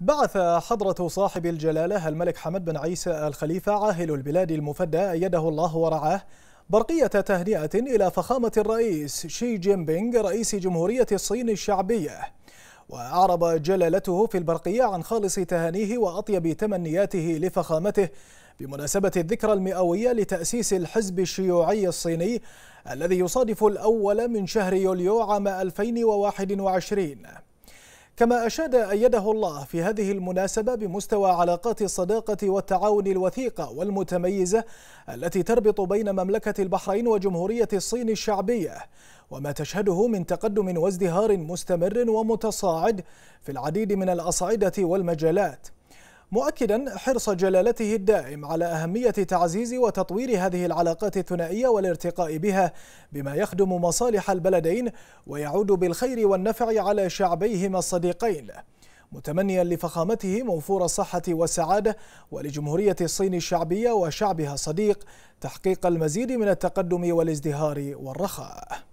بعث حضرة صاحب الجلالة الملك حمد بن عيسى الخليفة عاهل البلاد المفدى أيده الله ورعاه برقية تهنئة إلى فخامة الرئيس شي جين بينغ رئيس جمهورية الصين الشعبية وأعرب جلالته في البرقية عن خالص تهانيه وأطيب تمنياته لفخامته بمناسبة الذكرى المئوية لتأسيس الحزب الشيوعي الصيني الذي يصادف الأول من شهر يوليو عام 2021 كما أشاد أيده الله في هذه المناسبة بمستوى علاقات الصداقة والتعاون الوثيقة والمتميزة التي تربط بين مملكة البحرين وجمهورية الصين الشعبية وما تشهده من تقدم وازدهار مستمر ومتصاعد في العديد من الأصعدة والمجالات مؤكدا حرص جلالته الدائم على أهمية تعزيز وتطوير هذه العلاقات الثنائية والارتقاء بها بما يخدم مصالح البلدين ويعود بالخير والنفع على شعبيهما الصديقين متمنيا لفخامته موفور الصحة والسعادة ولجمهورية الصين الشعبية وشعبها الصديق تحقيق المزيد من التقدم والازدهار والرخاء